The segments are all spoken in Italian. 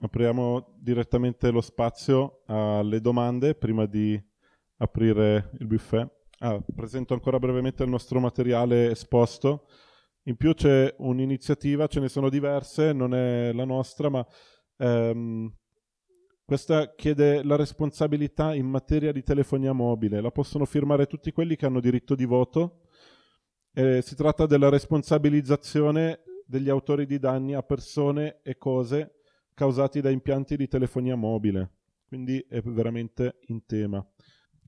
Apriamo direttamente lo spazio alle domande prima di aprire il buffet. Ah, presento ancora brevemente il nostro materiale esposto. In più c'è un'iniziativa, ce ne sono diverse, non è la nostra, ma ehm, questa chiede la responsabilità in materia di telefonia mobile. La possono firmare tutti quelli che hanno diritto di voto. Eh, si tratta della responsabilizzazione degli autori di danni a persone e cose causati da impianti di telefonia mobile, quindi è veramente in tema.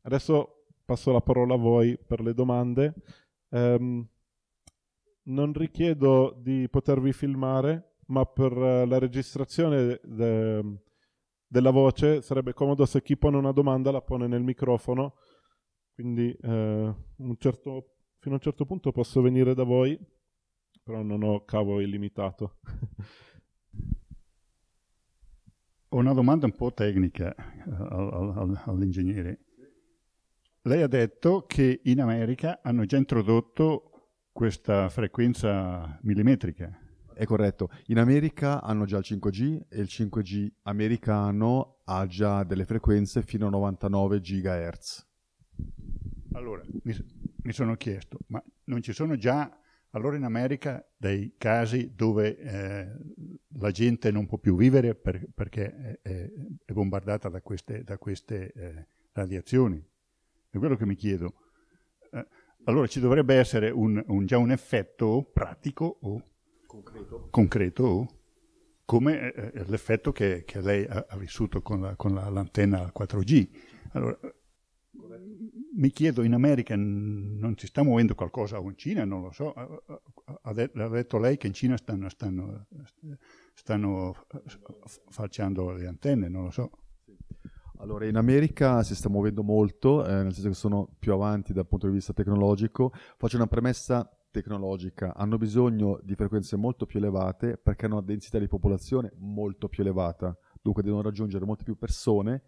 Adesso passo la parola a voi per le domande. Um, non richiedo di potervi filmare, ma per eh, la registrazione de della voce sarebbe comodo se chi pone una domanda la pone nel microfono, quindi eh, un certo, fino a un certo punto posso venire da voi, però non ho cavo illimitato. Ho una domanda un po' tecnica eh, all'ingegnere. Lei ha detto che in America hanno già introdotto questa frequenza millimetrica. È corretto, in America hanno già il 5G e il 5G americano ha già delle frequenze fino a 99 GHz. Allora, mi, mi sono chiesto, ma non ci sono già allora in America dei casi dove eh, la gente non può più vivere per, perché è, è, bombardata da queste, da queste eh, radiazioni. È quello che mi chiedo. Eh, allora ci dovrebbe essere un, un, già un effetto pratico o concreto, concreto come eh, eh, l'effetto che, che, lei ha, ha vissuto con, la, con la, l'antenna 4G. Allora, mi chiedo in America non si sta muovendo qualcosa o in Cina, non lo so, ha, detto lei che in Cina stanno, stanno, stanno falciando le antenne, non lo so. Allora, in America si sta muovendo molto, eh, nel senso che sono più avanti dal punto di vista tecnologico. Faccio una premessa tecnologica, hanno bisogno di frequenze molto più elevate perché hanno una densità di popolazione molto più elevata, dunque devono raggiungere molte più persone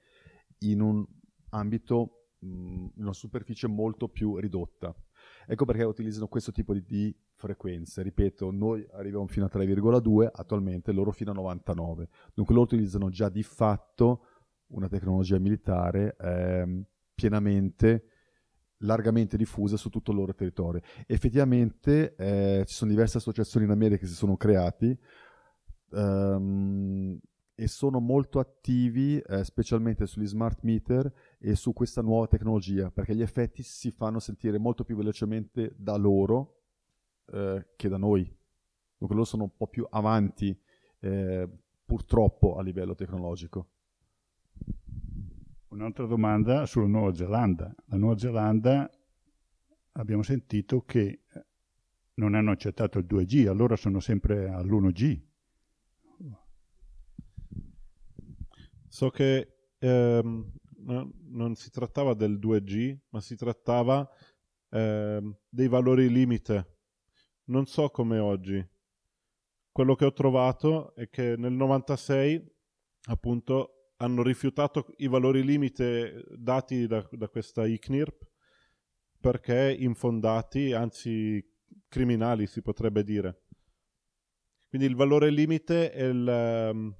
in un ambito mh, una superficie molto più ridotta. Ecco perché utilizzano questo tipo di, di frequenze. Ripeto, noi arriviamo fino a 3,2, attualmente loro fino a 99. Dunque loro utilizzano già di fatto una tecnologia militare eh, pienamente largamente diffusa su tutto il loro territorio. Effettivamente eh, ci sono diverse associazioni in America che si sono creati. Um, e sono molto attivi eh, specialmente sugli smart meter e su questa nuova tecnologia perché gli effetti si fanno sentire molto più velocemente da loro eh, che da noi dunque loro sono un po' più avanti eh, purtroppo a livello tecnologico un'altra domanda sulla Nuova Zelanda la Nuova Zelanda abbiamo sentito che eh, non hanno accettato il 2G allora sono sempre all'1G So che ehm, non si trattava del 2G, ma si trattava ehm, dei valori limite. Non so come oggi. Quello che ho trovato è che nel 96, appunto, hanno rifiutato i valori limite dati da, da questa ICNIRP perché infondati, anzi criminali si potrebbe dire. Quindi il valore limite è il... Ehm,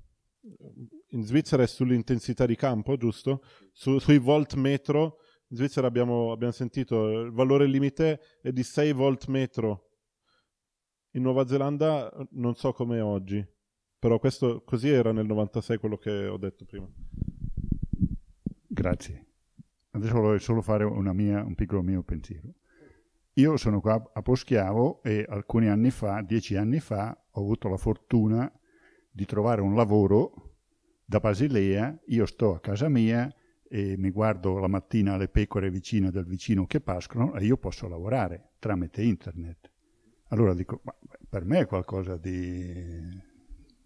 in Svizzera è sull'intensità di campo, giusto? Su, sui volt metro, in Svizzera abbiamo, abbiamo sentito eh, il valore limite è di 6 volt metro. In Nuova Zelanda eh, non so com'è oggi, però questo così era nel 96 quello che ho detto prima. Grazie. Adesso vorrei solo fare mia, un piccolo mio pensiero. Io sono qua a Poschiavo e alcuni anni fa, dieci anni fa, ho avuto la fortuna di trovare un lavoro da Basilea io sto a casa mia e mi guardo la mattina le pecore vicine del vicino che pascono e io posso lavorare tramite internet. Allora dico, ma per me è qualcosa di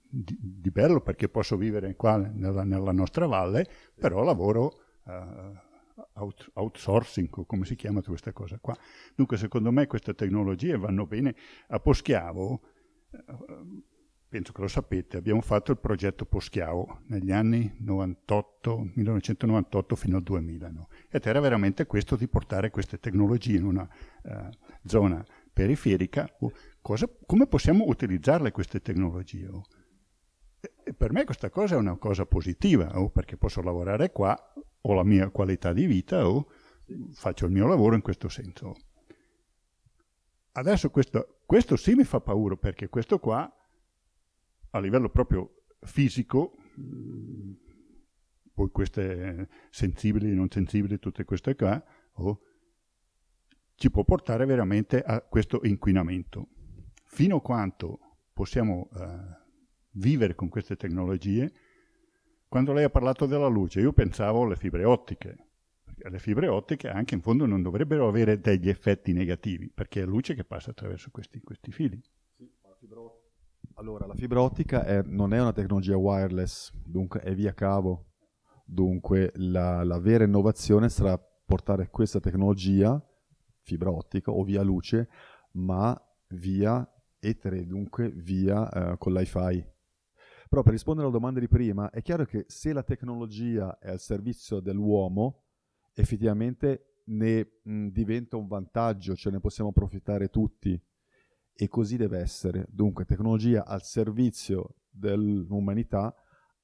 di, di, bello perché posso vivere qua nella, nella nostra valle, però lavoro uh, out, outsourcing, come si chiama questa cosa qua. Dunque secondo me queste tecnologie vanno bene. A Poschiavo uh, penso che lo sapete, abbiamo fatto il progetto Poschiavo negli anni 98, 1998 fino al 2000. No? Ed era veramente questo di portare queste tecnologie in una eh, zona periferica. Oh, cosa, come possiamo utilizzarle queste tecnologie? Oh, e per me questa cosa è una cosa positiva, oh, perché posso lavorare qua, ho la mia qualità di vita, o oh, faccio il mio lavoro in questo senso. Adesso questo, questo sì mi fa paura, perché questo qua a livello proprio fisico, mm, poi queste sensibili, non sensibili, tutte queste qua, oh, ci può portare veramente a questo inquinamento. Fino a quanto possiamo eh, vivere con queste tecnologie, quando lei ha parlato della luce, io pensavo alle fibre ottiche, perché le fibre ottiche anche in fondo non dovrebbero avere degli effetti negativi, perché è luce che passa attraverso questi, questi fili. Sì, la fibra ottica allora, la fibra ottica è, non è una tecnologia wireless, dunque è via cavo, dunque la, la vera innovazione sarà portare questa tecnologia, fibra ottica o via luce, ma via etere, dunque via eh, con l'iFi. Però per rispondere alla domanda di prima, è chiaro che se la tecnologia è al servizio dell'uomo, effettivamente ne mh, diventa un vantaggio, cioè ne possiamo approfittare tutti e così deve essere. Dunque, tecnologia al servizio dell'umanità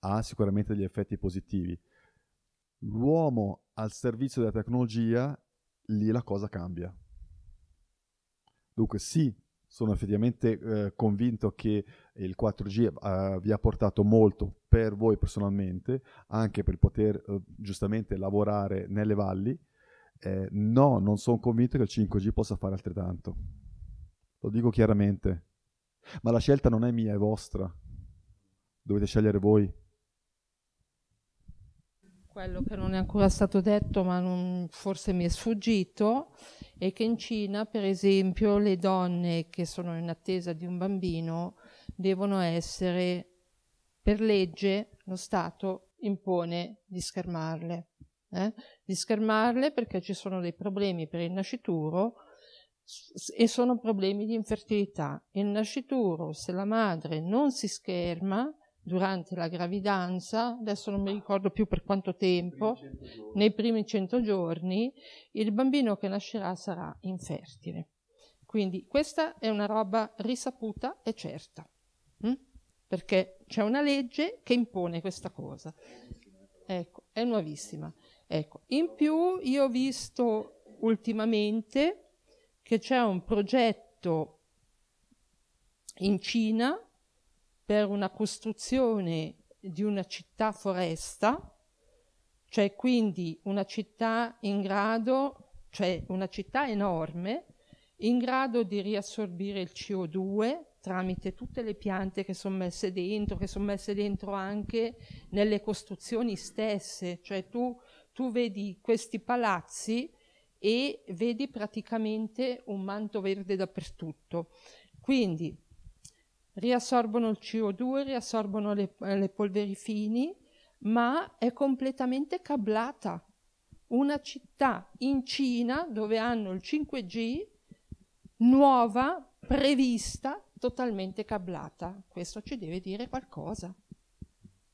ha sicuramente degli effetti positivi. L'uomo al servizio della tecnologia, lì la cosa cambia. Dunque sì, sono effettivamente eh, convinto che il 4G eh, vi ha portato molto per voi personalmente, anche per poter eh, giustamente lavorare nelle valli. Eh, no, non sono convinto che il 5G possa fare altrettanto. Lo dico chiaramente. Ma la scelta non è mia, è vostra. Dovete scegliere voi. Quello che non è ancora stato detto, ma non, forse mi è sfuggito, è che in Cina, per esempio, le donne che sono in attesa di un bambino devono essere, per legge, lo Stato impone di schermarle. Eh? Di schermarle perché ci sono dei problemi per il nascituro e sono problemi di infertilità. Il nascituro, se la madre non si scherma durante la gravidanza, adesso non mi ricordo più per quanto tempo, primi nei primi 100 giorni, il bambino che nascerà sarà infertile. Quindi questa è una roba risaputa e certa, hm? perché c'è una legge che impone questa cosa. Ecco, è nuovissima. Ecco. In più io ho visto ultimamente che c'è un progetto in Cina per una costruzione di una città foresta, cioè quindi una città in grado, cioè una città enorme, in grado di riassorbire il CO2 tramite tutte le piante che sono messe dentro, che sono messe dentro anche nelle costruzioni stesse, cioè tu, tu vedi questi palazzi e vedi praticamente un manto verde dappertutto. Quindi riassorbono il CO2, riassorbono le, le polveri fini, ma è completamente cablata. Una città in Cina dove hanno il 5G nuova, prevista, totalmente cablata. Questo ci deve dire qualcosa.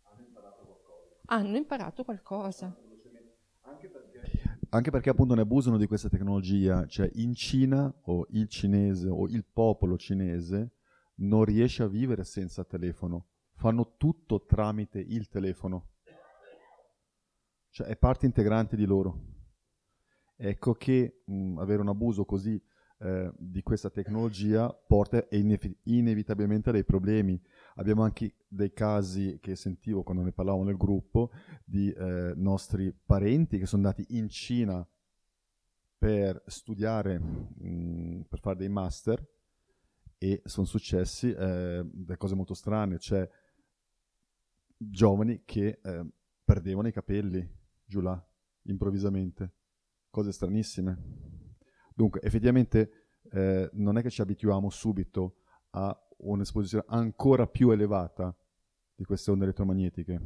Hanno imparato qualcosa. Hanno imparato qualcosa. Anche anche perché appunto ne abusano di questa tecnologia, cioè in Cina o il cinese o il popolo cinese non riesce a vivere senza telefono, fanno tutto tramite il telefono, cioè è parte integrante di loro. Ecco che mh, mm, avere un abuso così eh, di questa tecnologia porta inev- inevitabilmente a dei problemi Abbiamo anche dei casi che sentivo quando ne parlavo nel gruppo di eh, nostri parenti che sono andati in Cina per studiare, mh, mm, per fare dei master e sono successi eh, delle cose molto strane, cioè giovani che eh, perdevano i capelli giù là, improvvisamente, cose stranissime. Dunque, effettivamente eh, non è che ci abituiamo subito a un'esposizione ancora più elevata di queste onde elettromagnetiche.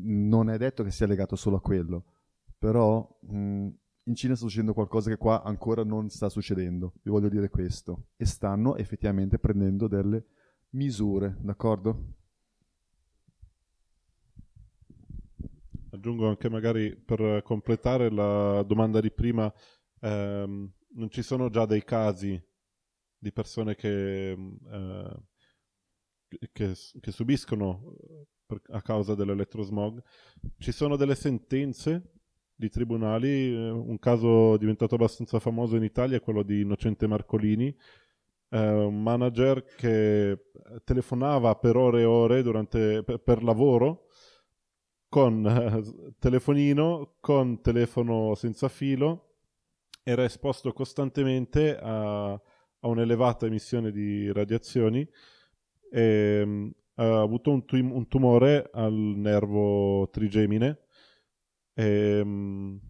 Non è detto che sia legato solo a quello, però mh, mm, in Cina sta succedendo qualcosa che qua ancora non sta succedendo, vi voglio dire questo, e stanno effettivamente prendendo delle misure, d'accordo? Aggiungo anche magari per completare la domanda di prima, ehm, non ci sono già dei casi di persone che, mm, eh, che, che subiscono eh, per, a causa dell'elettrosmog. Ci sono delle sentenze di tribunali, eh, un caso diventato abbastanza famoso in Italia è quello di Innocente Marcolini, eh, un manager che telefonava per ore e ore durante, per, per lavoro con eh, telefonino, con telefono senza filo, era esposto costantemente a, ha un'elevata emissione di radiazioni e ehm, ha avuto un, tum- un tumore al nervo trigemine. E, ehm,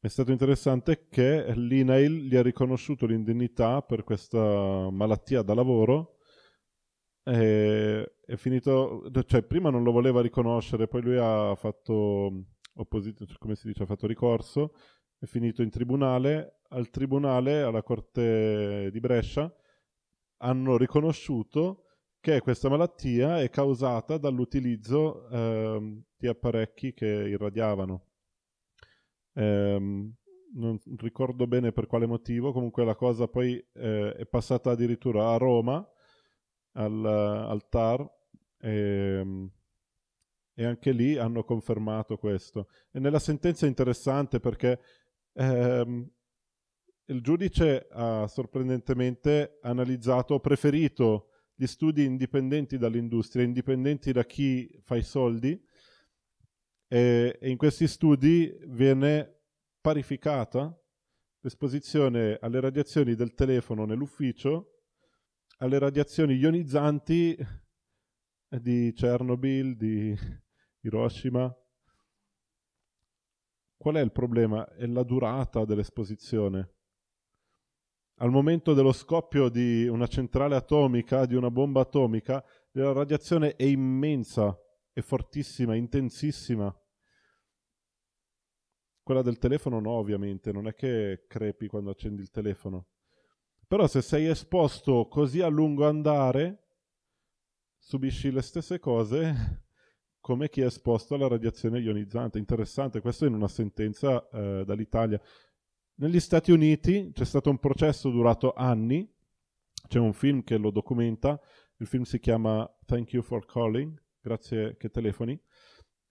è stato interessante che l'INAIL gli ha riconosciuto l'indennità per questa malattia da lavoro. E, è finito, cioè prima non lo voleva riconoscere, poi lui ha fatto, opposit- come si dice, ha fatto ricorso è finito in tribunale, al tribunale, alla Corte di Brescia, hanno riconosciuto che questa malattia è causata dall'utilizzo eh, di apparecchi che irradiavano. Eh, non ricordo bene per quale motivo, comunque la cosa poi eh, è passata addirittura a Roma, al, al TAR, e, ehm, e, anche lì hanno confermato questo. E nella sentenza è interessante perché ehm, il giudice ha sorprendentemente analizzato, preferito gli studi indipendenti dall'industria, indipendenti da chi fa i soldi, e, e in questi studi viene parificata l'esposizione alle radiazioni del telefono nell'ufficio, alle radiazioni ionizzanti di Chernobyl, di Hiroshima, Qual è il problema? È la durata dell'esposizione. Al momento dello scoppio di una centrale atomica, di una bomba atomica, la radiazione è immensa, è fortissima, intensissima. Quella del telefono no, ovviamente, non è che crepi quando accendi il telefono. Però se sei esposto così a lungo andare, subisci le stesse cose come chi è esposto alla radiazione ionizzante. Interessante, questo in una sentenza eh, dall'Italia. Negli Stati Uniti c'è stato un processo durato anni, c'è un film che lo documenta, il film si chiama Thank You for Calling, grazie che telefoni,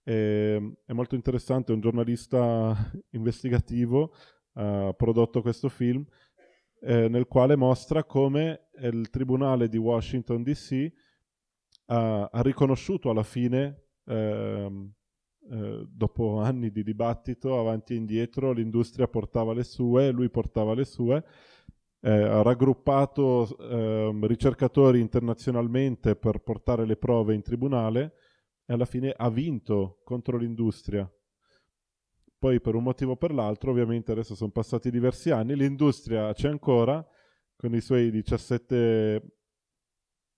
è, ehm, è molto interessante, un giornalista investigativo ha eh, prodotto questo film eh, nel quale mostra come il tribunale di Washington DC ha, ha riconosciuto alla fine ehm, eh, dopo anni di dibattito avanti e indietro, l'industria portava le sue, lui portava le sue, eh, ha raggruppato ehm, ricercatori internazionalmente per portare le prove in tribunale e alla fine ha vinto contro l'industria. Poi per un motivo o per l'altro, ovviamente adesso sono passati diversi anni, l'industria c'è ancora con i suoi 17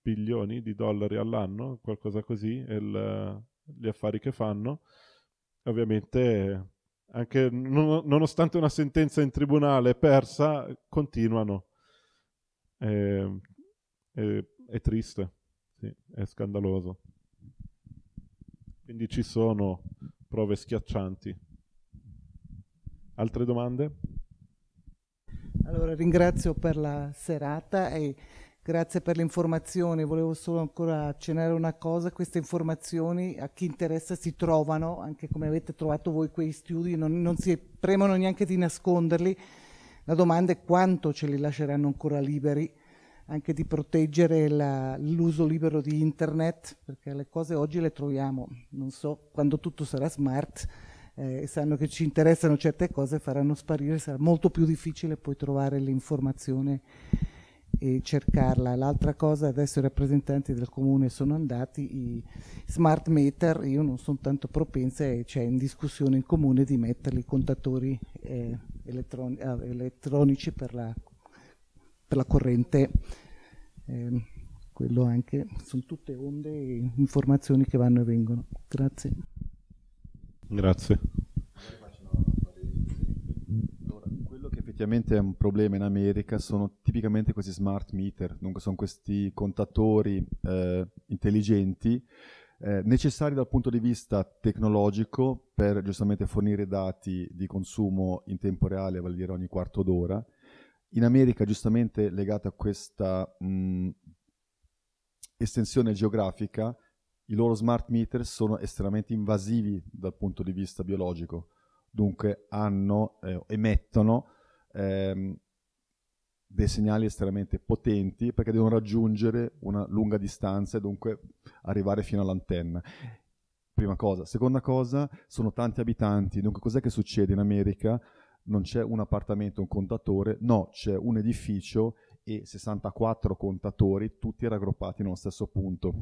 milioni di dollari all'anno, qualcosa così, il, gli affari che fanno. Ovviamente, anche non, nonostante una sentenza in tribunale persa, continuano. È, è, è triste, sì, è scandaloso. Quindi ci sono prove schiaccianti. Altre domande? Allora ringrazio per la serata e Grazie per le informazioni, volevo solo ancora accennare una cosa, queste informazioni a chi interessa si trovano, anche come avete trovato voi quei studi, non, non si premono neanche di nasconderli, la domanda è quanto ce li lasceranno ancora liberi, anche di proteggere l'uso libero di internet, perché le cose oggi le troviamo, non so, quando tutto sarà smart eh, e eh, sanno che ci interessano certe cose, faranno sparire, sarà molto più difficile poi trovare l'informazione e cercarla. L'altra cosa, adesso i rappresentanti del comune sono andati, i smart meter, io non sono tanto propensa e c'è in discussione in comune di metterli i contatori eh, elettron eh, elettronici per la, per la corrente. Eh, quello anche, sono tutte onde e informazioni che vanno e vengono. Grazie. Grazie effettivamente è un problema in America sono tipicamente questi smart meter, dunque sono questi contatori eh, intelligenti eh, necessari dal punto di vista tecnologico per giustamente fornire dati di consumo in tempo reale, vale a dire ogni quarto d'ora. In America giustamente legata a questa mh, estensione geografica, i loro smart meter sono estremamente invasivi dal punto di vista biologico, dunque hanno, eh, emettono ehm, dei segnali estremamente potenti perché devono raggiungere una lunga distanza e dunque arrivare fino all'antenna. Prima cosa. Seconda cosa, sono tanti abitanti, dunque cos'è che succede in America? Non c'è un appartamento, un contatore, no, c'è un edificio e 64 contatori, tutti raggruppati nello stesso punto.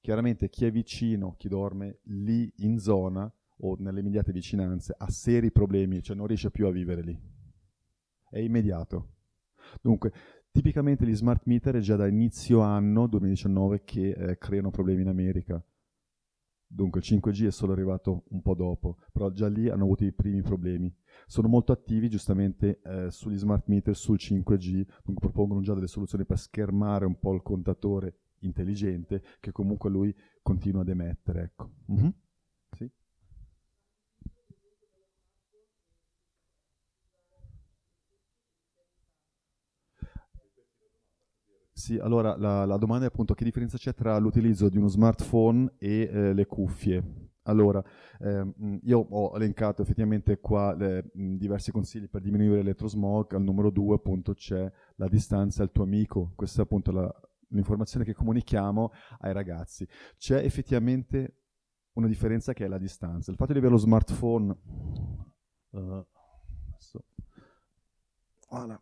Chiaramente chi è vicino, chi dorme lì in zona o nelle immediate vicinanze, ha seri problemi, cioè non riesce più a vivere lì è immediato. Dunque, tipicamente gli smart meter è già da inizio anno 2019 che eh, creano problemi in America. Dunque il 5G è solo arrivato un po' dopo, però già lì hanno avuto i primi problemi. Sono molto attivi giustamente eh, sugli smart meter, sul 5G, dunque propongono già delle soluzioni per schermare un po' il contatore intelligente che comunque lui continua ad emettere. Ecco. Mm -hmm. Sì, allora la, la, domanda è appunto che differenza c'è tra l'utilizzo di uno smartphone e eh, le cuffie? Allora, ehm, io ho elencato effettivamente qua le, mh, diversi consigli per diminuire l'elettrosmog, al numero due appunto c'è la distanza al tuo amico, questa è appunto la, l'informazione che comunichiamo ai ragazzi. C'è effettivamente una differenza che è la distanza. Il fatto di avere lo smartphone... Uh, adesso, voilà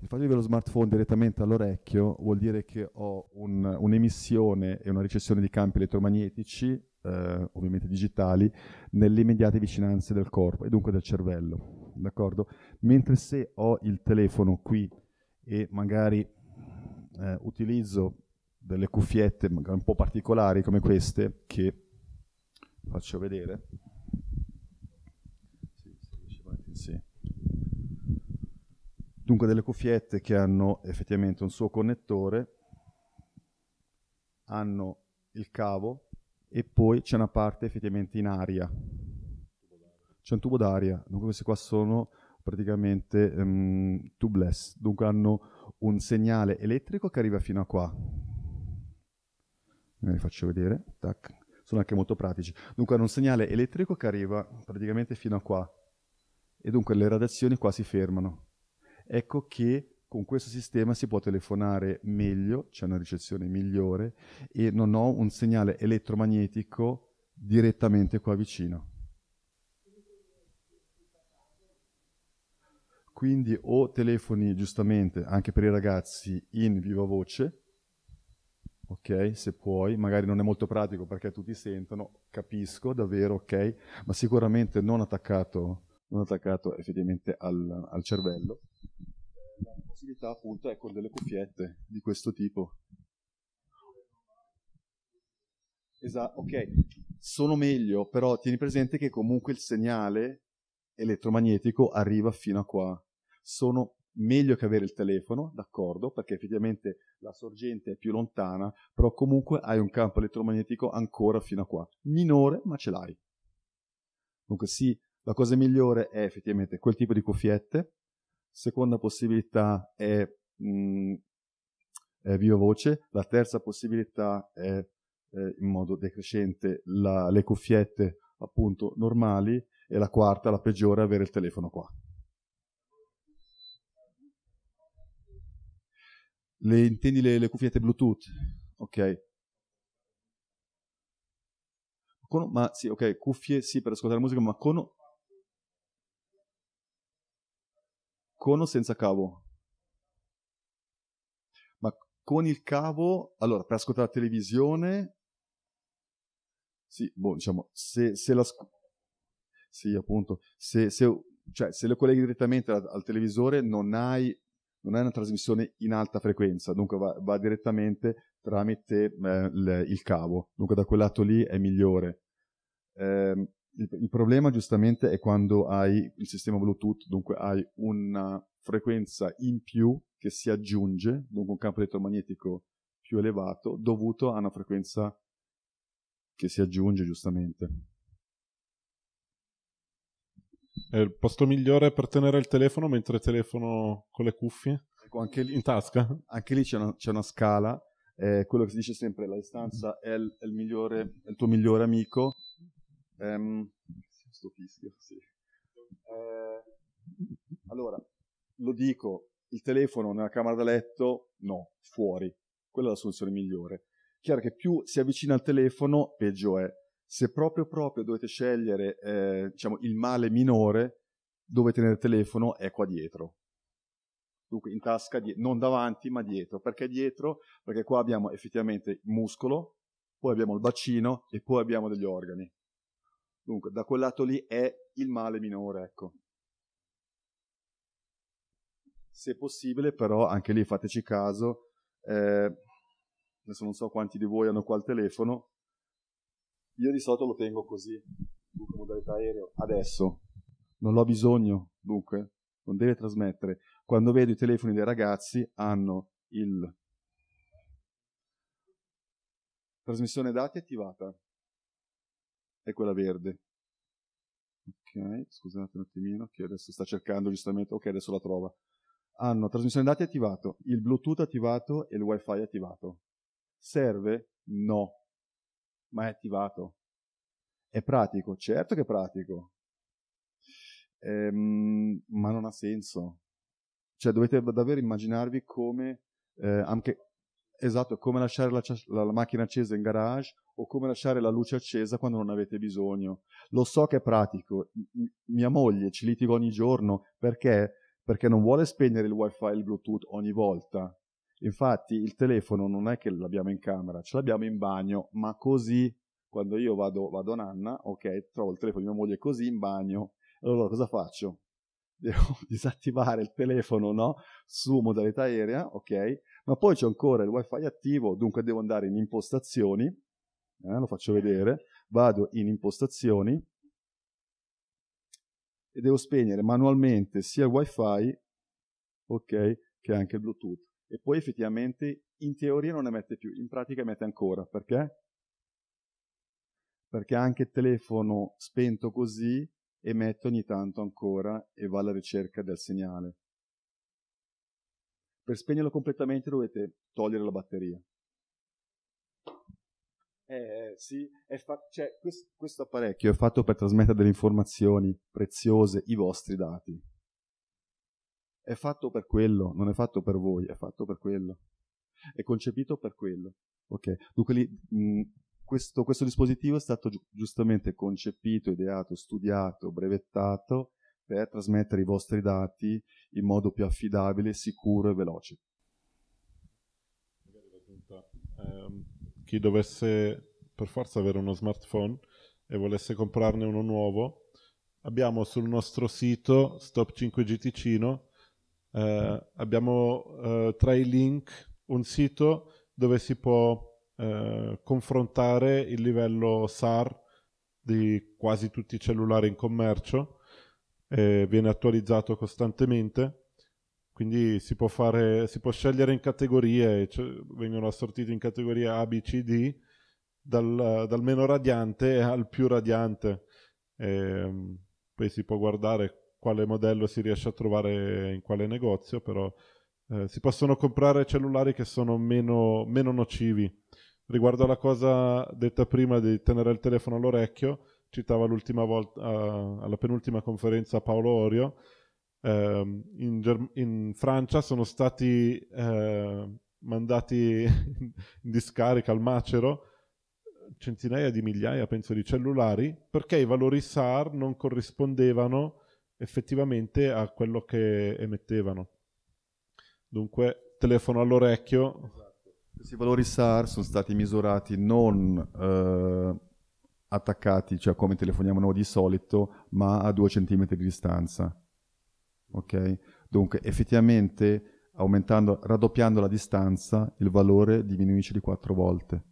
il fatto di avere lo smartphone direttamente all'orecchio vuol dire che ho un, un'emissione e una ricezione di campi elettromagnetici, eh, ovviamente digitali, nelle immediate vicinanze del corpo e dunque del cervello, d'accordo? Mentre se ho il telefono qui e magari eh, utilizzo delle cuffiette un po' particolari come queste che faccio vedere, Dunque delle cuffiette che hanno effettivamente un suo connettore, hanno il cavo e poi c'è una parte effettivamente in aria. C'è un tubo d'aria, dunque queste qua sono praticamente um, tubeless, dunque hanno un segnale elettrico che arriva fino a qua. Ve li faccio vedere, Tac. sono anche molto pratici. Dunque hanno un segnale elettrico che arriva praticamente fino a qua e dunque le radiazioni qua si fermano ecco che con questo sistema si può telefonare meglio, c'è una ricezione migliore e non ho un segnale elettromagnetico direttamente qua vicino. Quindi o telefoni giustamente anche per i ragazzi in viva voce, ok, se puoi, magari non è molto pratico perché tutti sentono, capisco davvero, ok, ma sicuramente non attaccato, non attaccato effettivamente al, al cervello eh, la possibilità appunto è con delle cuffiette di questo tipo. Esatto, ok, sono meglio, però tieni presente che comunque il segnale elettromagnetico arriva fino a qua. Sono meglio che avere il telefono, d'accordo, perché effettivamente la sorgente è più lontana, però comunque hai un campo elettromagnetico ancora fino a qua. Minore, ma ce l'hai. Dunque sì, la cosa migliore è effettivamente quel tipo di cuffiette, Seconda possibilità è, mh, mm, è viva voce, la terza possibilità è eh, in modo decrescente la, le cuffiette appunto normali e la quarta, la peggiore, è avere il telefono qua. Le, intendi le, le cuffiette Bluetooth? Ok. Con, ma sì, ok, cuffie sì per ascoltare musica, ma con Con o senza cavo? Ma con il cavo, allora, per ascoltare la televisione... Sì, boh, diciamo, se, se la... Sì, appunto, se, se, cioè, se lo colleghi direttamente al, al televisore non hai non è una trasmissione in alta frequenza, dunque va, va direttamente tramite eh, il, il cavo, dunque da quel lato lì è migliore. Eh, il, il, problema giustamente è quando hai il sistema Bluetooth, dunque hai una frequenza in più che si aggiunge, dunque un campo elettromagnetico più elevato, dovuto a una frequenza che si aggiunge giustamente. È eh, il posto migliore per tenere il telefono mentre telefono con le cuffie? Ecco, anche lì, in tasca? Anche lì c'è una, c'è una scala, eh, quello che si dice sempre, la distanza è il, è il, migliore, è il tuo migliore amico, Um, sto fischio, sì. Eh, allora, lo dico, il telefono nella camera da letto, no, fuori. Quella è la soluzione migliore. Chiaro che più si avvicina al telefono, peggio è. Se proprio proprio dovete scegliere eh, diciamo, il male minore, dove tenere il telefono è qua dietro. Dunque in tasca, non davanti ma dietro. Perché dietro? Perché qua abbiamo effettivamente il muscolo, poi abbiamo il bacino e poi abbiamo degli organi. Dunque, da quel lato lì è il male minore, ecco. Se possibile, però, anche lì fateci caso, eh, adesso non so quanti di voi hanno qua il telefono, io di solito lo tengo così, dunque modalità aereo, adesso, non l'ho bisogno, dunque, non deve trasmettere. Quando vedo i telefoni dei ragazzi hanno il... Trasmissione dati attivata, è quella verde. Ok, scusate un attimino, che adesso sta cercando giustamente, ok adesso la trova. Hanno trasmissione dati attivato, il Bluetooth attivato e il WiFi attivato. Serve? No, ma è attivato. È pratico? Certo che è pratico, ehm, ma non ha senso. Cioè dovete davvero immaginarvi come eh, anche Esatto, come lasciare la, la, macchina accesa in garage o come lasciare la luce accesa quando non avete bisogno. Lo so che è pratico, M mia moglie ci litiga ogni giorno perché? perché non vuole spegnere il wifi e il bluetooth ogni volta. Infatti il telefono non è che l'abbiamo in camera, ce l'abbiamo in bagno, ma così quando io vado, vado a nanna, ok, trovo il telefono di mia moglie così in bagno, allora cosa faccio? Devo disattivare il telefono, no? Su modalità aerea, ok? ma poi c'è ancora il wifi attivo, dunque devo andare in impostazioni, eh, lo faccio vedere, vado in impostazioni e devo spegnere manualmente sia il wifi ok che anche il bluetooth e poi effettivamente in teoria non emette più, in pratica emette ancora, perché? Perché anche il telefono spento così emette ogni tanto ancora e va alla ricerca del segnale. Per spegnerlo completamente dovete togliere la batteria. Eh, eh sì, fa- cioè, quest- questo apparecchio è fatto per trasmettere delle informazioni preziose, i vostri dati. È fatto per quello, non è fatto per voi, è fatto per quello. È concepito per quello. Ok, dunque lì, mh, questo, questo, dispositivo è stato gi- giustamente concepito, ideato, studiato, brevettato per trasmettere i vostri dati in modo più affidabile, sicuro e veloce. Ehm, chi dovesse per forza avere uno smartphone e volesse comprarne uno nuovo, abbiamo sul nostro sito Stop 5G Ticino, eh, mm. abbiamo eh, tra i link un sito dove si può eh, confrontare il livello SAR di quasi tutti i cellulari in commercio eh, viene attualizzato costantemente, quindi si può, fare, si può scegliere in categorie, cioè vengono assortiti in categorie A, B, C, D, dal, dal meno radiante al più radiante. E, ehm, poi si può guardare quale modello si riesce a trovare in quale negozio, però eh, si possono comprare cellulari che sono meno, meno nocivi. Riguardo alla cosa detta prima di tenere il telefono all'orecchio, citava l'ultima volta, uh, eh, alla penultima conferenza Paolo Orio, uh, in, Germ- in, Francia sono stati uh, mandati in discarica al macero centinaia di migliaia, penso, di cellulari, perché i valori SAR non corrispondevano effettivamente a quello che emettevano. Dunque, telefono all'orecchio. Esatto. Questi valori SAR sono stati misurati non eh, attaccati, cioè come telefoniamo noi di solito, ma a 2 cm di distanza. Ok? Dunque, effettivamente, aumentando, raddoppiando la distanza, il valore diminuisce di 4 volte.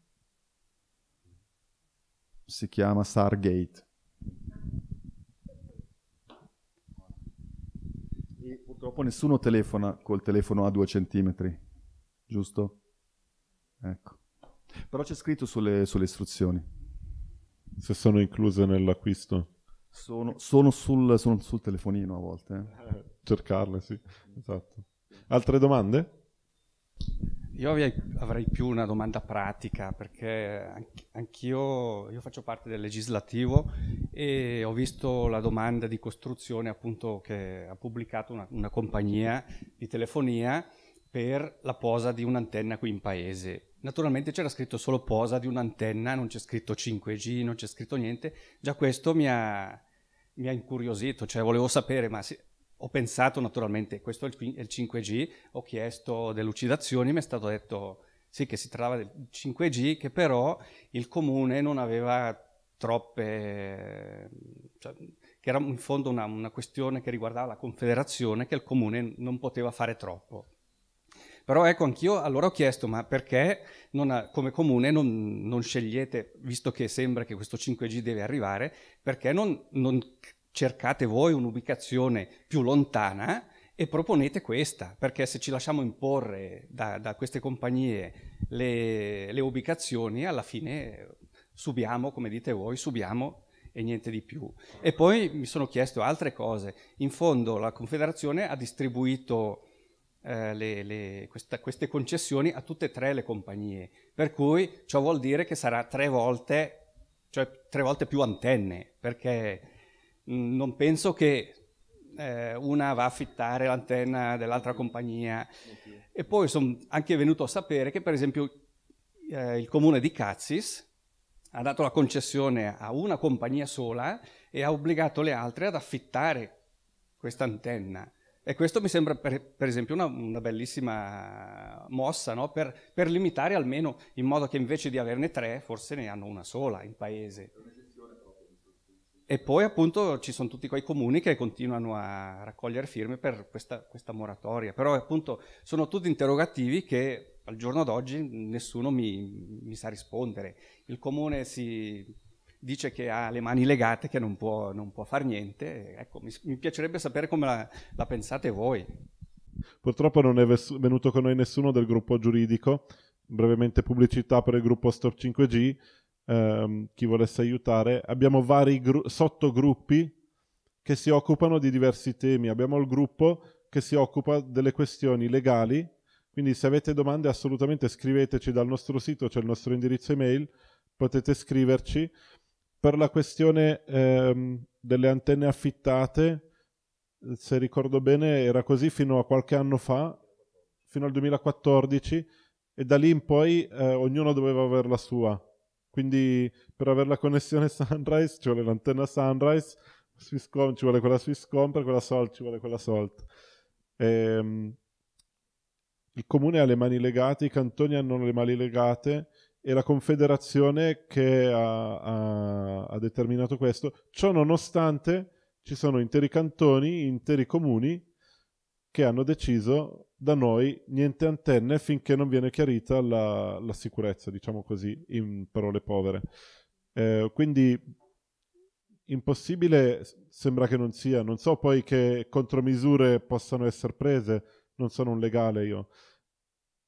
Si chiama SAR E purtroppo nessuno telefona col telefono a 2 cm, giusto? Ecco. Però c'è scritto sulle, sulle istruzioni. Se sono incluse nell'acquisto? Sono, sono, sul, sono sul, telefonino a volte. Eh. Cercarle, sì, esatto. Altre domande? Io avrei, più una domanda pratica perché anch'io io faccio parte del legislativo e ho visto la domanda di costruzione appunto che ha pubblicato una, una compagnia di telefonia per la posa di un'antenna qui in paese. Naturalmente c'era scritto solo posa di un'antenna, non c'è scritto 5G, non c'è scritto niente. Già questo mi ha, mi ha incuriosito, cioè volevo sapere, ma sì, ho pensato naturalmente, questo è il 5G, ho chiesto delucidazioni, mi è stato detto sì che si trattava del 5G, che però il comune non aveva troppe... Cioè, che era in fondo una, una questione che riguardava la confederazione, che il comune non poteva fare troppo. Però ecco, anch'io allora ho chiesto, ma perché ha, come comune non, non, scegliete, visto che sembra che questo 5G deve arrivare, perché non, non cercate voi un'ubicazione più lontana e proponete questa, perché se ci lasciamo imporre da, da queste compagnie le, le ubicazioni, alla fine subiamo, come dite voi, subiamo e niente di più. E poi mi sono chiesto altre cose. In fondo la Confederazione ha distribuito eh, le, le, questa, queste concessioni a tutte e tre le compagnie, per cui ciò vuol dire che sarà tre volte, cioè tre volte più antenne, perché mh, mm, non penso che eh, una va a affittare l'antenna dell'altra compagnia. E poi sono anche venuto a sapere che per esempio eh, il comune di Cazzis ha dato la concessione a una compagnia sola e ha obbligato le altre ad affittare questa antenna. E questo mi sembra per, per esempio una, una, bellissima mossa no? per, per, limitare almeno in modo che invece di averne tre forse ne hanno una sola in paese. E poi appunto ci sono tutti quei comuni che continuano a raccogliere firme per questa, questa moratoria, però appunto sono tutti interrogativi che al giorno d'oggi nessuno mi, mi sa rispondere. Il comune si, dice che ha le mani legate, che non può, non può far niente. Ecco, mi, mi, piacerebbe sapere come la, la pensate voi. Purtroppo non è ves- venuto con noi nessuno del gruppo giuridico, brevemente pubblicità per il gruppo Stop 5G, ehm, chi volesse aiutare. Abbiamo vari gru- sottogruppi che si occupano di diversi temi. Abbiamo il gruppo che si occupa delle questioni legali, quindi se avete domande assolutamente scriveteci dal nostro sito, c'è cioè il nostro indirizzo email, potete scriverci per la questione ehm, delle antenne affittate, se ricordo bene, era così fino a qualche anno fa, fino al 2014, e da lì in poi eh, ognuno doveva avere la sua. Quindi per avere la connessione Sunrise ci vuole l'antenna Sunrise, Swisscom ci vuole quella Swisscom, per quella Salt ci vuole quella Salt. Ehm, il comune ha le mani legate, i cantoni hanno le mani legate è la Confederazione che ha, ha, ha determinato questo. Ciò nonostante ci sono interi cantoni, interi comuni che hanno deciso da noi niente antenne finché non viene chiarita la, la sicurezza, diciamo così, in parole povere. Eh, quindi impossibile sembra che non sia, non so poi che contromisure possano essere prese, non sono un legale io.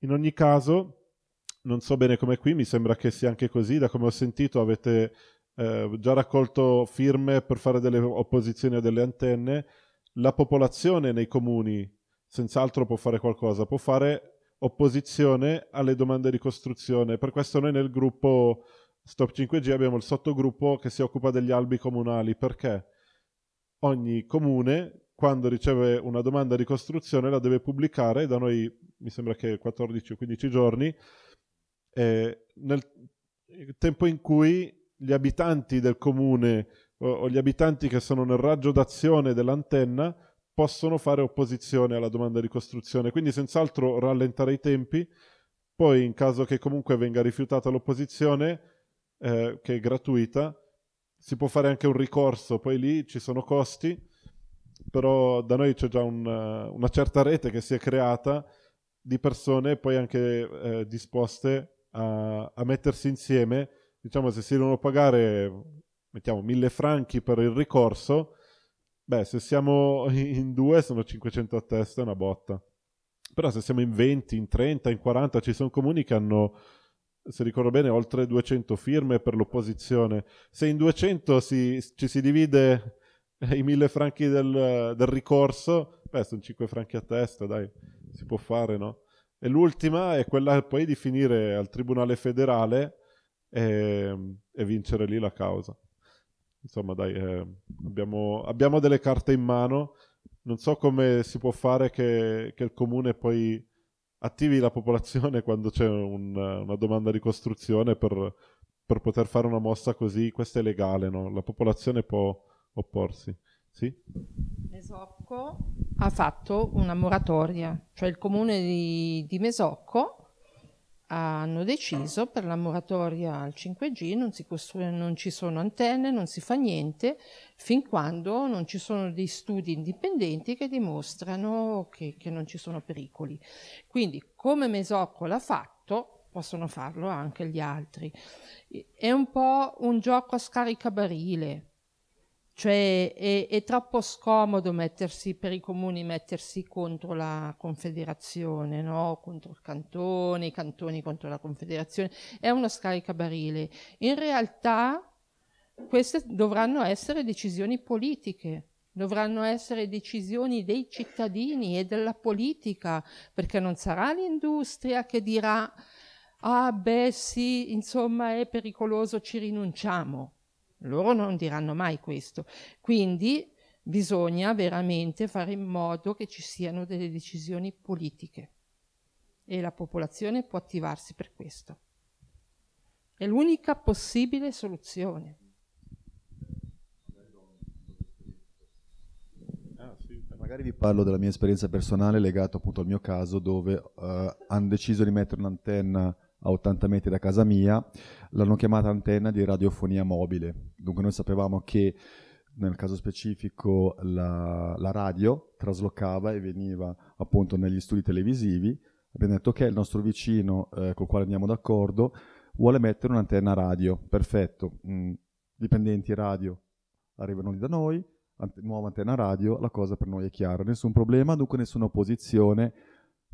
In ogni caso non so bene come qui, mi sembra che sia anche così, da come ho sentito avete eh, già raccolto firme per fare delle opposizioni a delle antenne, la popolazione nei comuni senz'altro può fare qualcosa, può fare opposizione alle domande di costruzione, per questo noi nel gruppo Stop 5G abbiamo il sottogruppo che si occupa degli albi comunali, perché ogni comune quando riceve una domanda di costruzione la deve pubblicare, da noi mi sembra che 14 o 15 giorni, eh, nel tempo in cui gli abitanti del comune o, o gli abitanti che sono nel raggio d'azione dell'antenna possono fare opposizione alla domanda di costruzione, quindi senz'altro rallentare i tempi, poi in caso che comunque venga rifiutata l'opposizione, eh, che è gratuita, si può fare anche un ricorso, poi lì ci sono costi, però da noi c'è già un, una certa rete che si è creata di persone poi anche eh, disposte a, a mettersi insieme, diciamo se si devono pagare, mettiamo, 1000 franchi per il ricorso, beh, se siamo in due sono 500 a testa, è una botta. Però se siamo in 20, in 30, in 40, ci sono comuni che hanno se ricordo bene, oltre 200 firme per l'opposizione. Se in 200 si, ci si divide i 1000 franchi del, del ricorso, beh, sono 5 franchi a testa, dai, si può fare, no? E l'ultima è quella poi di finire al Tribunale federale e, e vincere lì la causa. Insomma, dai, eh, abbiamo, abbiamo, delle carte in mano. Non so come si può fare che, che il comune poi attivi la popolazione quando c'è un, una domanda di costruzione per, per, poter fare una mossa così. Questo è legale, no? La popolazione può opporsi. Sì? Esatto Mesocco ha fatto una moratoria, cioè il comune di, di Mesocco hanno deciso per la moratoria al 5G non, si non, ci sono antenne, non si fa niente fin quando non ci sono dei studi indipendenti che dimostrano che, che non ci sono pericoli. Quindi come Mesocco l'ha fatto possono farlo anche gli altri. È un po' un gioco a scaricabarile cioè è, è troppo scomodo mettersi, per i comuni mettersi contro la Confederazione, no? contro il cantone, i cantoni contro la Confederazione, è uno scaricabarile. In realtà queste dovranno essere decisioni politiche, dovranno essere decisioni dei cittadini e della politica, perché non sarà l'industria che dirà ah beh sì, insomma è pericoloso, ci rinunciamo. Loro non diranno mai questo. Quindi bisogna veramente fare in modo che ci siano delle decisioni politiche e la popolazione può attivarsi per questo. È l'unica possibile soluzione. Ah, magari vi parlo della mia esperienza personale legata appunto al mio caso dove uh, eh, hanno deciso di mettere un'antenna a 80 metri da casa mia, l'hanno chiamata antenna di radiofonia mobile. Dunque noi sapevamo che nel caso specifico la, la radio traslocava e veniva appunto negli studi televisivi. Abbiamo detto che okay, il nostro vicino eh, col quale andiamo d'accordo vuole mettere un'antenna radio, perfetto, mm, dipendenti radio arrivano lì da noi, ante- nuova antenna radio, la cosa per noi è chiara, nessun problema, dunque nessuna opposizione,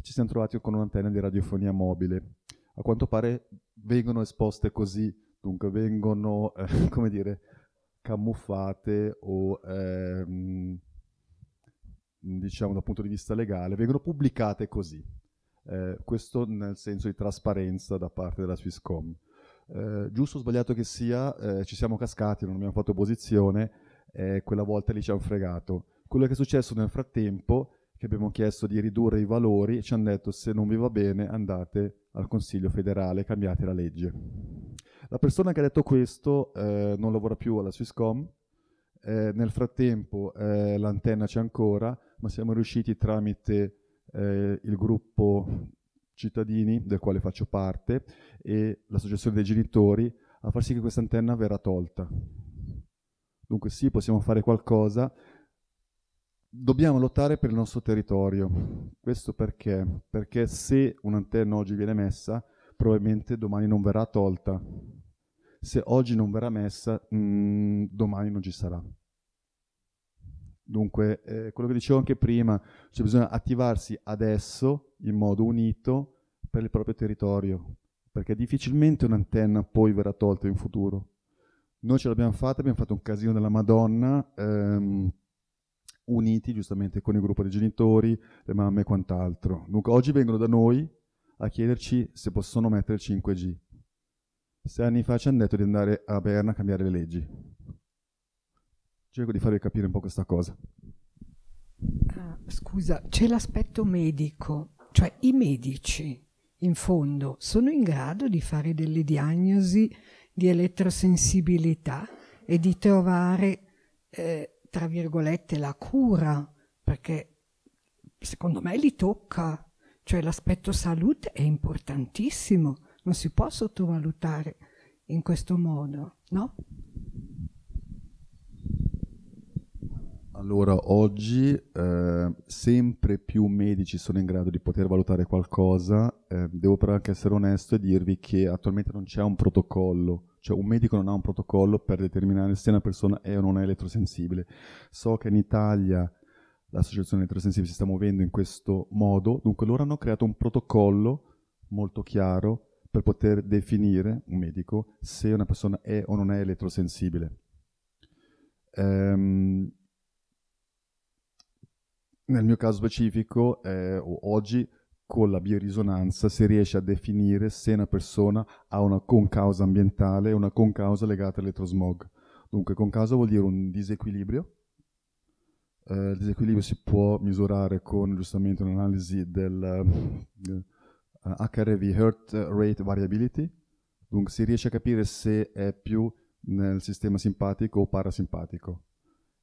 ci siamo trovati con un'antenna di radiofonia mobile a quanto pare vengono esposte così, dunque vengono, eh, come dire, camuffate o ehm, diciamo dal punto di vista legale, vengono pubblicate così. Eh, questo nel senso di trasparenza da parte della Swisscom. Eh, giusto o sbagliato che sia, eh, ci siamo cascati, non abbiamo fatto opposizione, eh, quella volta lì ci hanno fregato. Quello che è successo nel frattempo che abbiamo chiesto di ridurre i valori e ci hanno detto se non vi va bene andate al Consiglio federale, cambiate la legge. La persona che ha detto questo eh, non lavora più alla Swisscom, eh, nel frattempo eh, l'antenna c'è ancora, ma siamo riusciti tramite eh, il gruppo cittadini del quale faccio parte e l'associazione dei genitori a far sì che questa antenna verrà tolta. Dunque sì, possiamo fare qualcosa, dobbiamo lottare per il nostro territorio. Questo perché? Perché se un'antenna oggi viene messa, probabilmente domani non verrà tolta. Se oggi non verrà messa, mh, mm, domani non ci sarà. Dunque, eh, quello che dicevo anche prima, cioè bisogna attivarsi adesso in modo unito per il proprio territorio, perché difficilmente un'antenna poi verrà tolta in futuro. Noi ce l'abbiamo fatta, abbiamo fatto un casino della Madonna. Ehm, uniti giustamente con il gruppo dei genitori, le mamme e quant'altro. Dunque oggi vengono da noi a chiederci se possono mettere il 5G. Sei anni fa ci hanno detto di andare a Berna a cambiare le leggi. Cerco di farvi capire un po' questa cosa. Ah, scusa, c'è l'aspetto medico, cioè i medici in fondo sono in grado di fare delle diagnosi di elettrosensibilità e di trovare eh, tra virgolette, la cura, perché secondo me li tocca, cioè l'aspetto salute è importantissimo, non si può sottovalutare in questo modo, no? Allora, oggi eh, sempre più medici sono in grado di poter valutare qualcosa, eh, devo però anche essere onesto e dirvi che attualmente non c'è un protocollo cioè un medico non ha un protocollo per determinare se una persona è o non è elettrosensibile. So che in Italia l'associazione elettrosensibile si sta muovendo in questo modo, dunque loro hanno creato un protocollo molto chiaro per poter definire un medico se una persona è o non è elettrosensibile. Ehm, nel mio caso specifico, eh, oggi con la biorisonanza si riesce a definire se una persona ha una concausa ambientale o una concausa legata all'elettrosmog. Dunque, concausa vuol dire un disequilibrio. Eh, il disequilibrio si può misurare con giustamente un'analisi del eh, HRV, Heart Rate Variability, dunque si riesce a capire se è più nel sistema simpatico o parasimpatico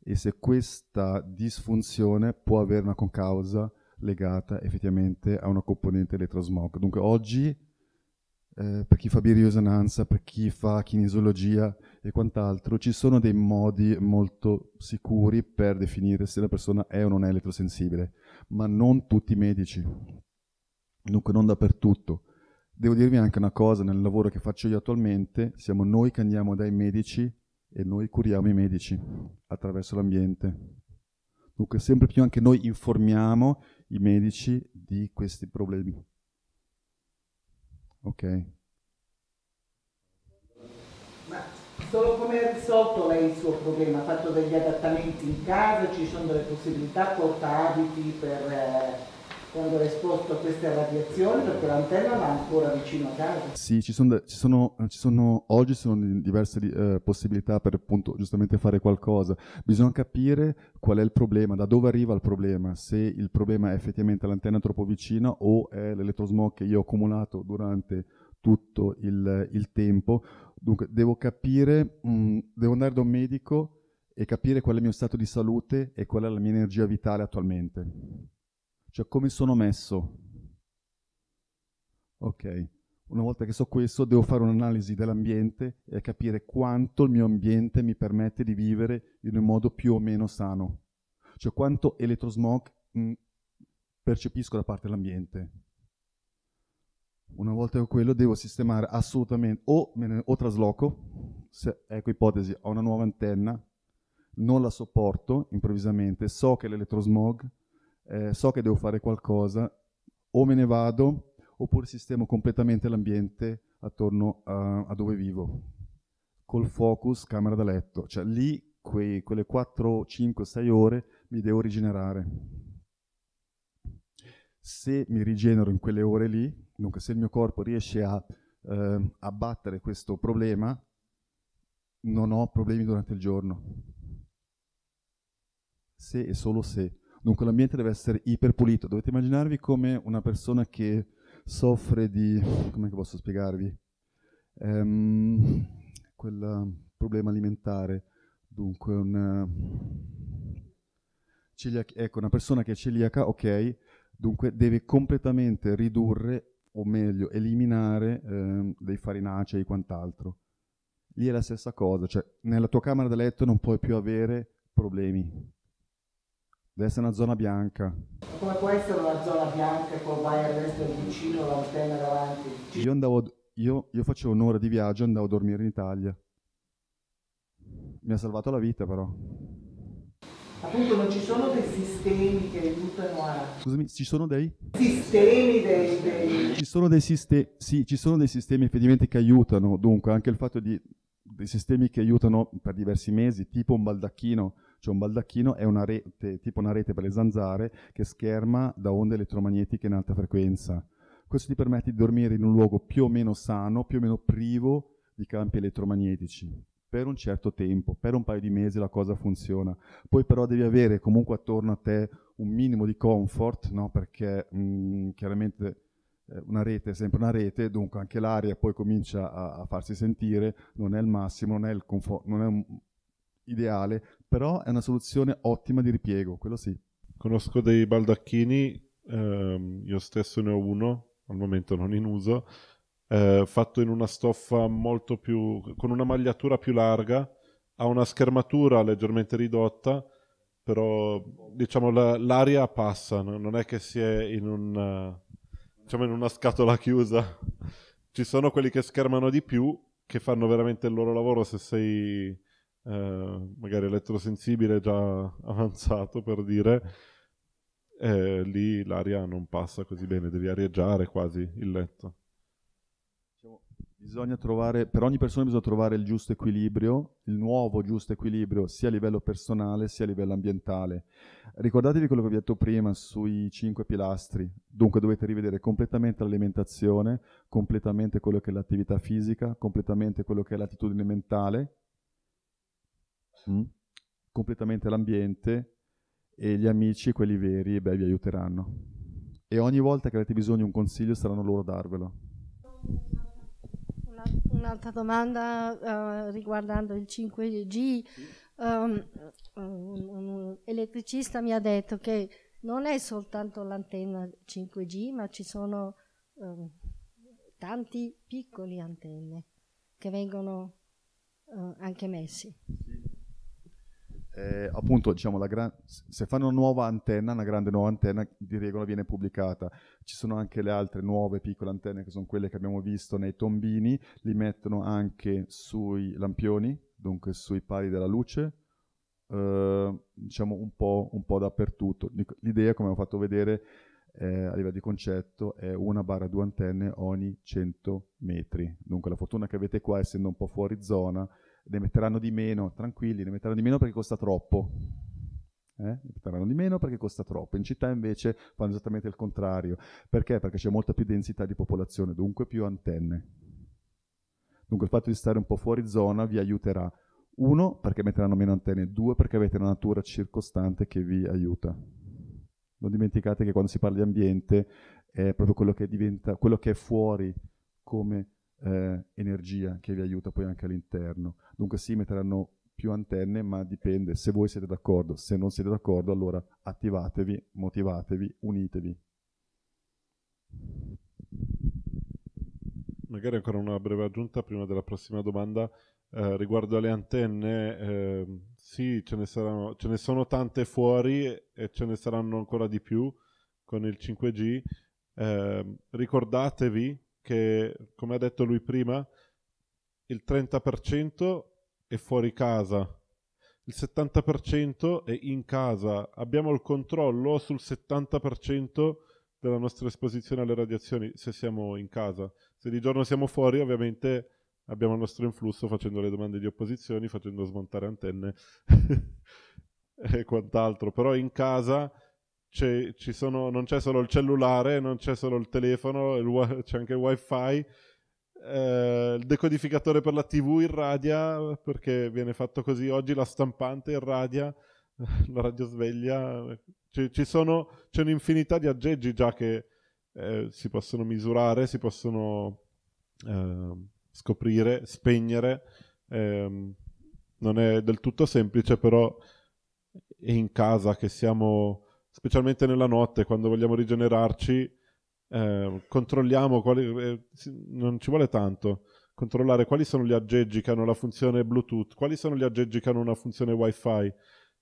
e se questa disfunzione può avere una concausa legata effettivamente a una componente elettrosmog. Dunque oggi, eh, per chi fa biorisonanza, per chi fa kinesiologia e quant'altro, ci sono dei modi molto sicuri per definire se la persona è o non è elettrosensibile, ma non tutti i medici, dunque non dappertutto. Devo dirvi anche una cosa, nel lavoro che faccio io attualmente, siamo noi che andiamo dai medici e noi curiamo i medici attraverso l'ambiente. Dunque sempre più anche noi informiamo i medici di questi problemi. Ok. Ma solo come ha risolto lei il suo problema? Ha fatto degli adattamenti in casa? Ci sono delle possibilità portabili per... Eh quando era esposto a queste radiazioni perché l'antenna va ancora vicino a casa. Sì, ci sono, ci sono, ci sono oggi ci sono diverse eh, possibilità per appunto giustamente fare qualcosa. Bisogna capire qual è il problema, da dove arriva il problema, se il problema è effettivamente l'antenna troppo vicina o è l'elettrosmog che io ho accumulato durante tutto il, il tempo. Dunque devo capire, mh, mm, devo andare da un medico e capire qual è il mio stato di salute e qual è la mia energia vitale attualmente cioè come sono messo. Ok, una volta che so questo devo fare un'analisi dell'ambiente e capire quanto il mio ambiente mi permette di vivere in un modo più o meno sano, cioè quanto elettrosmog mh, mm, percepisco da parte dell'ambiente. Una volta che ho quello devo sistemare assolutamente o, ne, o trasloco, se, ecco ipotesi, ho una nuova antenna, non la sopporto improvvisamente, so che l'elettrosmog eh, so che devo fare qualcosa, o me ne vado oppure sistemo completamente l'ambiente attorno a, a dove vivo, col focus camera da letto, cioè lì quei, quelle 4, 5, 6 ore mi devo rigenerare. Se mi rigenero in quelle ore lì, dunque se il mio corpo riesce a eh, abbattere questo problema, non ho problemi durante il giorno. Se e solo se Dunque l'ambiente deve essere iperpulito. Dovete immaginarvi come una persona che soffre di... come posso spiegarvi? Ehm, quel problema alimentare, dunque una, eh, celiac- ecco, una persona che è celiaca, ok, dunque deve completamente ridurre o meglio eliminare ehm, dei farinacei e quant'altro. Lì è la stessa cosa, cioè nella tua camera da letto non puoi più avere problemi, deve essere una zona bianca. Come può essere una zona bianca con vai all'est del vicino, l'antenna davanti? Io, andavo, io, io facevo un'ora di viaggio e andavo a dormire in Italia. Mi ha salvato la vita però. Appunto non ci sono dei sistemi che aiutano a... Scusami, ci sono dei? Sistemi dei... dei... Ci sono dei sistemi, sì, ci sono dei sistemi effettivamente che aiutano, dunque anche il fatto di dei sistemi che aiutano per diversi mesi, tipo un baldacchino, c'è un baldacchino, è una rete, tipo una rete per le zanzare, che scherma da onde elettromagnetiche in alta frequenza. Questo ti permette di dormire in un luogo più o meno sano, più o meno privo di campi elettromagnetici per un certo tempo, per un paio di mesi la cosa funziona. Poi però devi avere comunque attorno a te un minimo di comfort, no? perché mh, mm, chiaramente eh, una rete è sempre una rete, dunque anche l'aria poi comincia a, a farsi sentire, non è il massimo, non è, il confort, non è ideale, però è una soluzione ottima di ripiego, quello sì. Conosco dei baldacchini, ehm, io stesso ne ho uno, al momento non in uso, eh, fatto in una stoffa molto più, con una magliatura più larga, ha una schermatura leggermente ridotta, però diciamo la, l'aria passa, no? non è che si è in, un, diciamo, in una scatola chiusa. Ci sono quelli che schermano di più, che fanno veramente il loro lavoro se sei eh, magari elettrosensibile già avanzato per dire, eh, lì l'aria non passa così bene, devi arieggiare quasi il letto. Diciamo, bisogna trovare, per ogni persona bisogna trovare il giusto equilibrio, il nuovo giusto equilibrio, sia a livello personale sia a livello ambientale. Ricordatevi quello che vi ho detto prima sui cinque pilastri, dunque dovete rivedere completamente l'alimentazione, completamente quello che è l'attività fisica, completamente quello che è l'attitudine mentale, mh? Mm? completamente l'ambiente e gli amici, quelli veri, beh, vi aiuteranno. E ogni volta che avete bisogno di un consiglio saranno loro a darvelo. Un'altra domanda uh, riguardando il 5G. Um, ehm, un, un elettricista mi ha detto che non è soltanto l'antenna 5G, ma ci sono um, tanti piccoli antenne che vengono uh, anche messi eh, appunto diciamo la gran- se fanno una nuova antenna, una grande nuova antenna di regola viene pubblicata, ci sono anche le altre nuove piccole antenne che sono quelle che abbiamo visto nei tombini, li mettono anche sui lampioni, dunque sui pali della luce, eh, diciamo un po', un po', dappertutto. L'idea come ho fatto vedere eh, a livello di concetto è una barra due antenne ogni 100 metri, dunque la fortuna che avete qua essendo un po' fuori zona ne metteranno di meno, tranquilli, ne metteranno di meno perché costa troppo. Eh? Ne metteranno di meno perché costa troppo. In città invece fanno esattamente il contrario. Perché? Perché c'è molta più densità di popolazione, dunque più antenne. Dunque il fatto di stare un po' fuori zona vi aiuterà. Uno, perché metteranno meno antenne. Due, perché avete una natura circostante che vi aiuta. Non dimenticate che quando si parla di ambiente è proprio quello che, diventa, quello che è fuori come eh, energia che vi aiuta poi anche all'interno. Dunque si metteranno più antenne, ma dipende se voi siete d'accordo. Se non siete d'accordo, allora attivatevi, motivatevi, unitevi. Magari ancora una breve aggiunta prima della prossima domanda. Eh, riguardo alle antenne, eh, sì, ce ne, saranno, ce ne sono tante fuori e ce ne saranno ancora di più con il 5G. Eh, ricordatevi che, come ha detto lui prima, il 30% è fuori casa, il 70% è in casa, abbiamo il controllo sul 70% della nostra esposizione alle radiazioni se siamo in casa. Se di giorno siamo fuori, ovviamente abbiamo il nostro influsso facendo le domande di opposizioni, facendo smontare antenne e quant'altro, però in casa c'è, sono, non c'è solo il cellulare, non c'è solo il telefono, il, c'è anche il wifi, eh, il decodificatore per la tv irradia perché viene fatto così, oggi la stampante irradia, la radiosveglia, ci, ci sono, c'è un'infinità di aggeggi già che eh, si possono misurare, si possono eh, scoprire, spegnere, ehm, non è del tutto semplice però è in casa che siamo specialmente nella notte, quando vogliamo rigenerarci, eh, controlliamo quali, eh, non ci vuole tanto controllare quali sono gli aggeggi che hanno la funzione Bluetooth, quali sono gli aggeggi che hanno una funzione WiFi.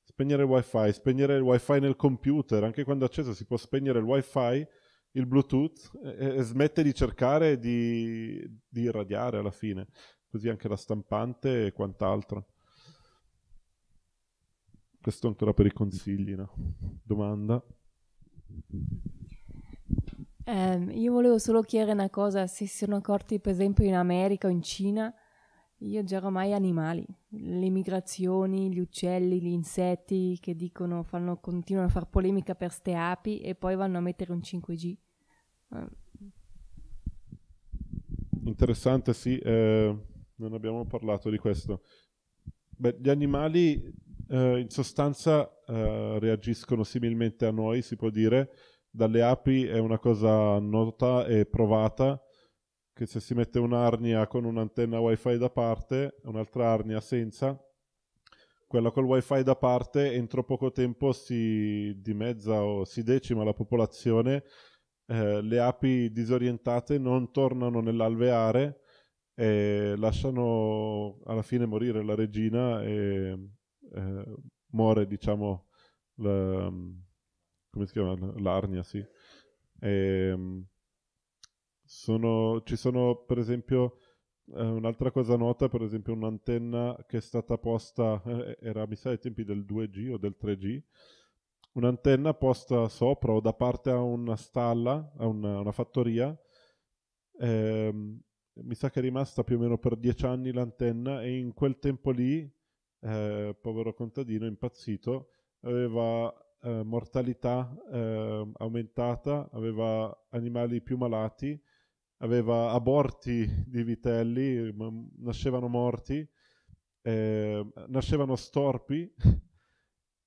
Spegnere il WiFi, spegnere il WiFi nel computer, anche quando è acceso si può spegnere il WiFi, il Bluetooth e, e smette di cercare di, di irradiare alla fine, così anche la stampante e quant'altro questo ancora per i consigli, no? Domanda? Eh, io volevo solo chiedere una cosa, se si sono accorti per esempio in America o in Cina, io gero mai animali, le migrazioni, gli uccelli, gli insetti che dicono, fanno, continuano a fare polemica per ste api e poi vanno a mettere un 5G. Ehm. Interessante, sì, eh, non abbiamo parlato di questo. Beh, gli animali eh, in sostanza eh, reagiscono similmente a noi, si può dire. Dalle api è una cosa nota e provata che se si mette un'arnia con un'antenna wifi da parte, un'altra arnia senza, quella col wifi da parte entro poco tempo si dimezza o si decima la popolazione, eh, le api disorientate non tornano nell'alveare e lasciano alla fine morire la regina e eh, muore, diciamo, la, mm, come si chiama? L'arnia, sì. E, ehm, sono, ci sono, per esempio, eh, un'altra cosa nota, per esempio, un'antenna che è stata posta, eh, era mi sa ai tempi del 2G o del 3G, un'antenna posta sopra o da parte a una stalla, a una, una fattoria. Eh, mi sa che è rimasta più o meno per dieci anni l'antenna e in quel tempo lì eh, povero contadino impazzito, aveva eh, mortalità eh, aumentata, aveva animali più malati, aveva aborti di vitelli, nascevano morti, ehm, nascevano storpi,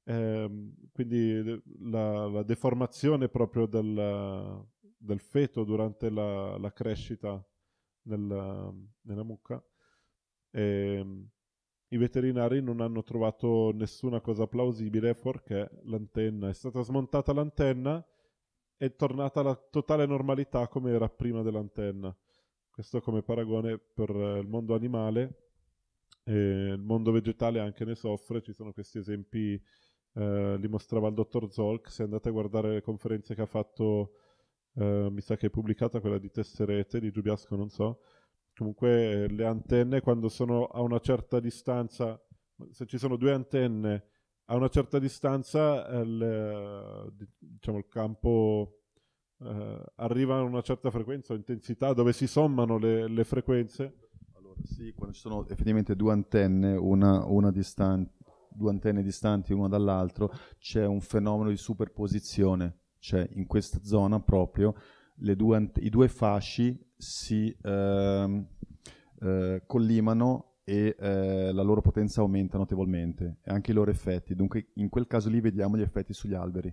ehm, quindi la, la, deformazione proprio del, del feto durante la, la crescita nella, nella mucca. E, ehm, i veterinari non hanno trovato nessuna cosa plausibile fuorché l'antenna. È stata smontata l'antenna e tornata alla totale normalità come era prima dell'antenna. Questo come paragone per eh, il mondo animale, e il mondo vegetale anche ne soffre, ci sono questi esempi, eh, li mostrava il dottor Zolk, se andate a guardare le conferenze che ha fatto, eh, mi sa che è pubblicata quella di Tesserete, di Giubiasco, non so, comunque eh, le antenne quando sono a una certa distanza, se ci sono due antenne a una certa distanza, eh, il, eh, diciamo, il campo eh, arriva a una certa frequenza o intensità dove si sommano le, le frequenze. Allora, sì, quando ci sono effettivamente due antenne, una, una distante, due antenne distanti una dall'altra, c'è un fenomeno di superposizione, cioè in questa zona proprio due, i due fasci si ehm, eh, collimano e eh, la loro potenza aumenta notevolmente e anche i loro effetti. Dunque in quel caso lì vediamo gli effetti sugli alberi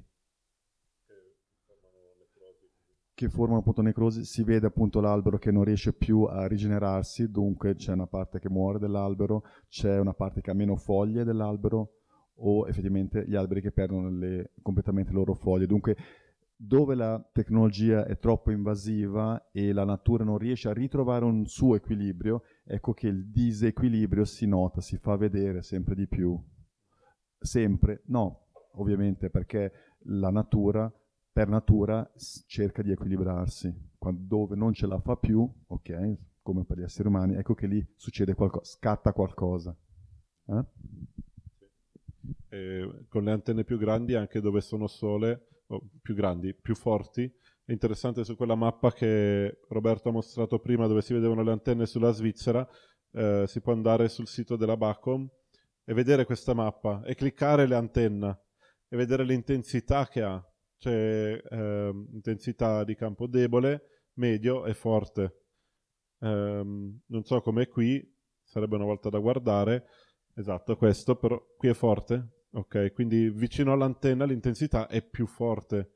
che formano appunto necrosi, si vede appunto l'albero che non riesce più a rigenerarsi, dunque c'è una parte che muore dell'albero, c'è una parte che ha meno foglie dell'albero o effettivamente gli alberi che perdono le, completamente le loro foglie. Dunque dove la tecnologia è troppo invasiva e la natura non riesce a ritrovare un suo equilibrio, ecco che il disequilibrio si nota, si fa vedere sempre di più. Sempre, no, ovviamente perché la natura per natura cerca di equilibrarsi, Quando, dove non ce la fa più, ok, come per gli esseri umani, ecco che lì succede qualcosa, scatta qualcosa. Eh? Eh, con le antenne più grandi, anche dove sono sole, più grandi, più forti. È interessante su quella mappa che Roberto ha mostrato prima dove si vedevano le antenne sulla Svizzera, eh, si può andare sul sito della Bacom e vedere questa mappa e cliccare l'antenna e vedere l'intensità che ha, cioè eh, intensità di campo debole, medio e forte. Eh, non so come qui, sarebbe una volta da guardare, esatto questo, però qui è forte, Ok, quindi vicino all'antenna l'intensità è più forte.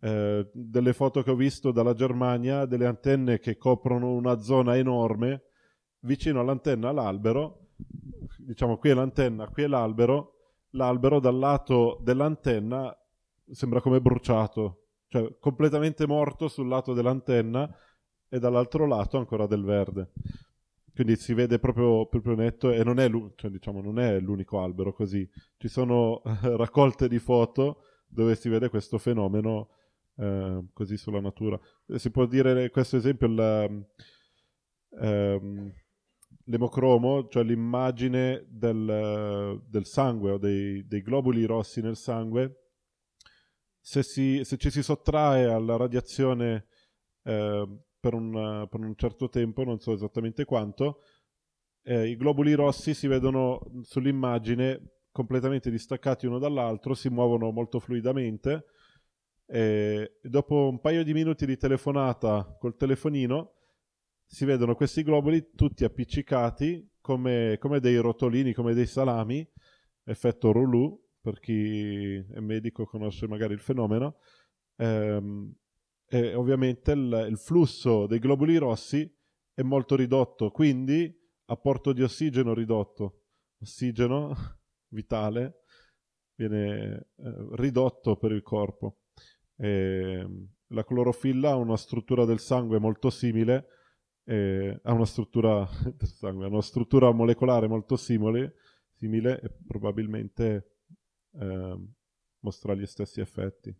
Eh, delle foto che ho visto dalla Germania, delle antenne che coprono una zona enorme, vicino all'antenna l'albero, diciamo qui è l'antenna, qui è l'albero, l'albero dal lato dell'antenna sembra come bruciato, cioè completamente morto sul lato dell'antenna e dall'altro lato ancora del verde. Quindi si vede proprio, proprio netto e non è, cioè, diciamo, non è, l'unico albero così. Ci sono raccolte di foto dove si vede questo fenomeno eh, così sulla natura. Si può dire questo esempio, la, ehm, l'emocromo, cioè l'immagine del, del sangue o dei, dei, globuli rossi nel sangue, se, si, se, ci si sottrae alla radiazione eh, per un, eh, per un certo tempo, non so esattamente quanto, eh, i globuli rossi si vedono sull'immagine completamente distaccati uno dall'altro, si muovono molto fluidamente. E dopo un paio di minuti di telefonata col telefonino si vedono questi globuli tutti appiccicati come, come dei rotolini, come dei salami, effetto roulou, per chi è medico conosce magari il fenomeno, ehm, eh, ovviamente il, il flusso dei globuli rossi è molto ridotto, quindi apporto di ossigeno ridotto, ossigeno vitale viene eh, ridotto per il corpo. E mm, la clorofilla ha una struttura del sangue molto simile, ha, una struttura del sangue, ha una struttura molecolare molto simile, simile e probabilmente eh, mostra gli stessi effetti.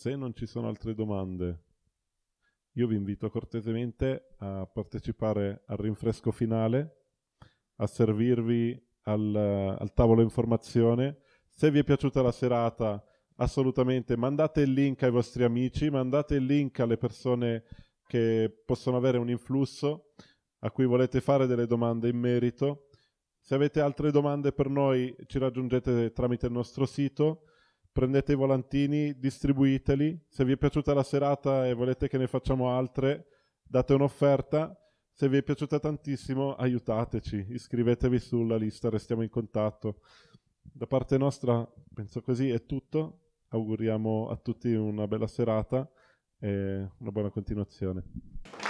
Se non ci sono altre domande, io vi invito cortesemente a partecipare al rinfresco finale, a servirvi al, al tavolo informazione. Se vi è piaciuta la serata, assolutamente mandate il link ai vostri amici, mandate il link alle persone che possono avere un influsso, a cui volete fare delle domande in merito. Se avete altre domande per noi ci raggiungete tramite il nostro sito prendete i volantini, distribuiteli, se vi è piaciuta la serata e volete che ne facciamo altre, date un'offerta, se vi è piaciuta tantissimo aiutateci, iscrivetevi sulla lista, restiamo in contatto. Da parte nostra penso così è tutto, auguriamo a tutti una bella serata e una buona continuazione.